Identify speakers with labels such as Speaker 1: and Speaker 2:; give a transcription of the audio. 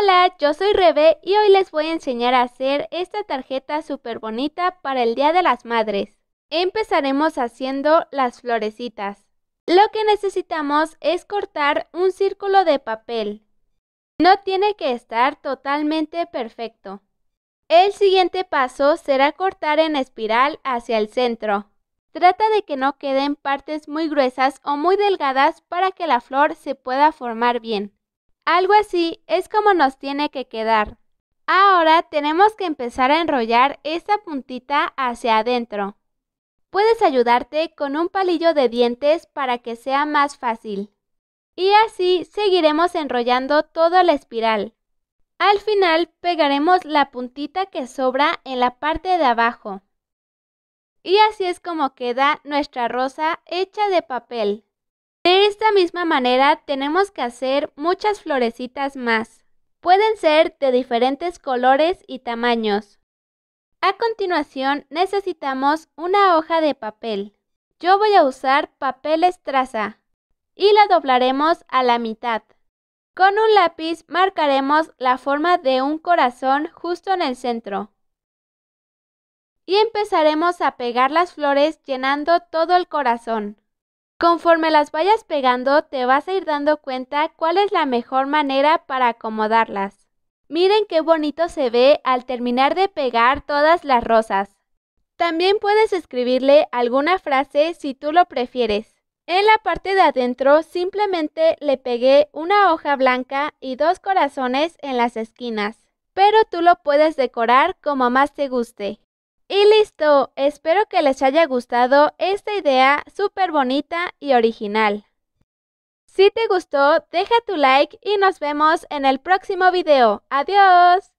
Speaker 1: Hola, yo soy Rebe y hoy les voy a enseñar a hacer esta tarjeta súper bonita para el Día de las Madres. Empezaremos haciendo las florecitas. Lo que necesitamos es cortar un círculo de papel. No tiene que estar totalmente perfecto. El siguiente paso será cortar en espiral hacia el centro. Trata de que no queden partes muy gruesas o muy delgadas para que la flor se pueda formar bien. Algo así es como nos tiene que quedar. Ahora tenemos que empezar a enrollar esta puntita hacia adentro. Puedes ayudarte con un palillo de dientes para que sea más fácil. Y así seguiremos enrollando toda la espiral. Al final pegaremos la puntita que sobra en la parte de abajo. Y así es como queda nuestra rosa hecha de papel. De esta misma manera tenemos que hacer muchas florecitas más. Pueden ser de diferentes colores y tamaños. A continuación necesitamos una hoja de papel. Yo voy a usar papel estraza y la doblaremos a la mitad. Con un lápiz marcaremos la forma de un corazón justo en el centro. Y empezaremos a pegar las flores llenando todo el corazón. Conforme las vayas pegando, te vas a ir dando cuenta cuál es la mejor manera para acomodarlas. Miren qué bonito se ve al terminar de pegar todas las rosas. También puedes escribirle alguna frase si tú lo prefieres. En la parte de adentro simplemente le pegué una hoja blanca y dos corazones en las esquinas, pero tú lo puedes decorar como más te guste. Y listo, espero que les haya gustado esta idea súper bonita y original. Si te gustó, deja tu like y nos vemos en el próximo video. Adiós.